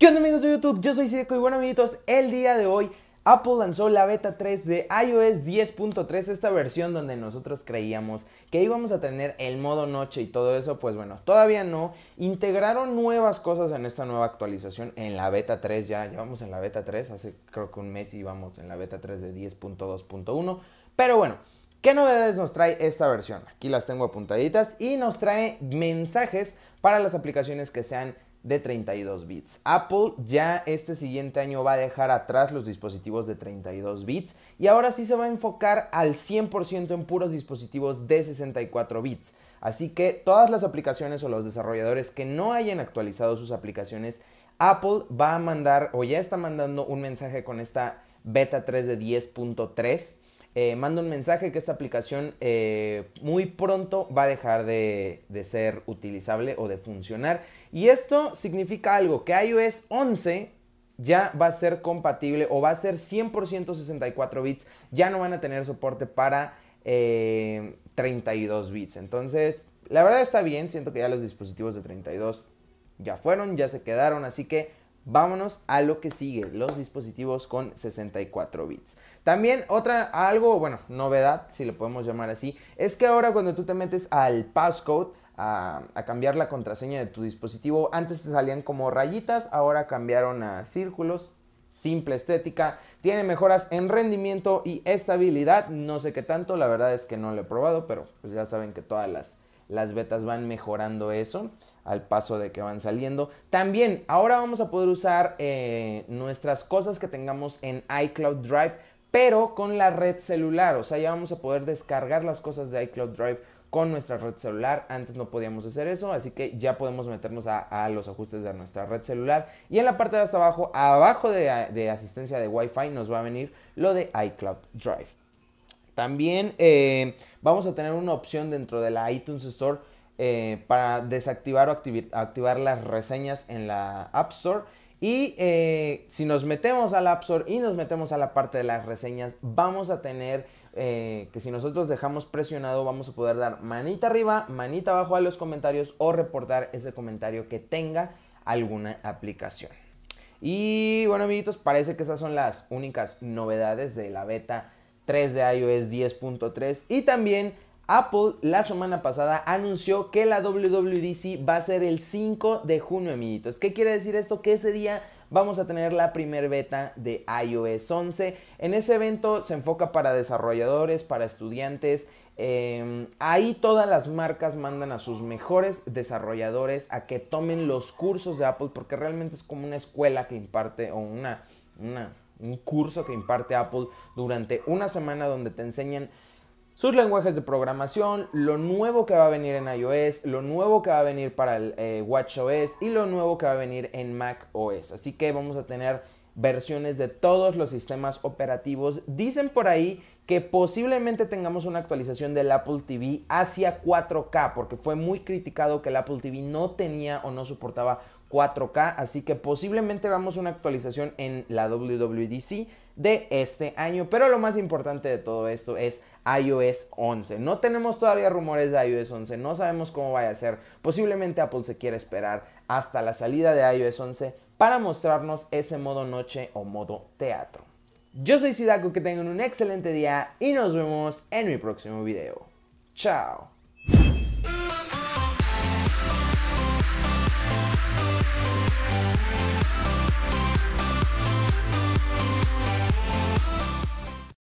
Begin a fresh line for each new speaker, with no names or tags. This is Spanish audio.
¿Qué onda amigos de YouTube? Yo soy Sideco y bueno amiguitos, el día de hoy Apple lanzó la beta 3 de iOS 10.3, esta versión donde nosotros creíamos que íbamos a tener el modo noche y todo eso, pues bueno, todavía no. Integraron nuevas cosas en esta nueva actualización, en la beta 3 ya, llevamos en la beta 3, hace creo que un mes íbamos en la beta 3 de 10.2.1, pero bueno. ¿Qué novedades nos trae esta versión? Aquí las tengo apuntaditas y nos trae mensajes para las aplicaciones que sean de 32 bits. Apple ya este siguiente año va a dejar atrás los dispositivos de 32 bits y ahora sí se va a enfocar al 100% en puros dispositivos de 64 bits. Así que todas las aplicaciones o los desarrolladores que no hayan actualizado sus aplicaciones, Apple va a mandar o ya está mandando un mensaje con esta beta 3 de 10.3 eh, mando un mensaje que esta aplicación eh, muy pronto va a dejar de, ser utilizable o de funcionar. Y esto significa algo, que iOS 11 ya va a ser compatible o va a ser 100% 64 bits, ya no van a tener soporte para 32 eh, bits. Entonces, la verdad está bien, siento que ya los dispositivos de 32 ya fueron, ya se quedaron, así que Vámonos a lo que sigue, los dispositivos con 64 bits. También otra, algo, bueno, novedad, si lo podemos llamar así, es que ahora cuando tú te metes al passcode, a, a, cambiar la contraseña de tu dispositivo, antes te salían como rayitas, ahora cambiaron a círculos, simple estética, tiene mejoras en rendimiento y estabilidad, no sé qué tanto, la verdad es que no lo he probado, pero pues ya saben que todas las las betas van mejorando eso al paso de que van saliendo. También ahora vamos a poder usar eh, nuestras cosas que tengamos en iCloud Drive, pero con la red celular. O sea, ya vamos a poder descargar las cosas de iCloud Drive con nuestra red celular. Antes no podíamos hacer eso, así que ya podemos meternos a, los ajustes de nuestra red celular. Y en la parte de hasta abajo, abajo de, de asistencia de Wi-Fi, nos va a venir lo de iCloud Drive. También eh, vamos a tener una opción dentro de la iTunes Store eh, para desactivar o activar las reseñas en la App Store. Y eh, si nos metemos la App Store y nos metemos a la parte de las reseñas, vamos a tener que si nosotros dejamos presionado, vamos a poder dar manita arriba, manita abajo a los comentarios o reportar ese comentario que tenga alguna aplicación. Y bueno amiguitos, parece que esas son las únicas novedades de la beta 3 de iOS 10.3 y también Apple la semana pasada anunció que la WWDC va a ser el 5 de junio, amiguitos. ¿Qué quiere decir esto? Que ese día vamos a tener la primer beta de iOS 11. En ese evento se enfoca para desarrolladores, para estudiantes. Em, ahí todas las marcas mandan a sus mejores desarrolladores a que tomen los cursos de Apple porque realmente es como una escuela que imparte o una, una un curso que imparte Apple durante una semana donde te enseñan sus lenguajes de programación, lo nuevo que va a venir en iOS, lo nuevo que va a venir para el eh, WatchOS y lo nuevo que va a venir en macOS. Así que vamos a tener versiones de todos los sistemas operativos. Dicen por ahí que posiblemente tengamos una actualización del Apple TV hacia 4K, porque fue muy criticado que el Apple TV no tenía o no soportaba 4K, así que posiblemente vamos una actualización en la WWDC de este año. Pero lo más importante de todo esto es iOS 11. No tenemos todavía rumores de iOS 11, no sabemos cómo vaya a ser. Posiblemente Apple se quiera esperar hasta la salida de iOS 11 para mostrarnos ese modo noche o modo teatro. Yo soy Sidaku, que tengan un excelente día y nos vemos en mi próximo video. Chao.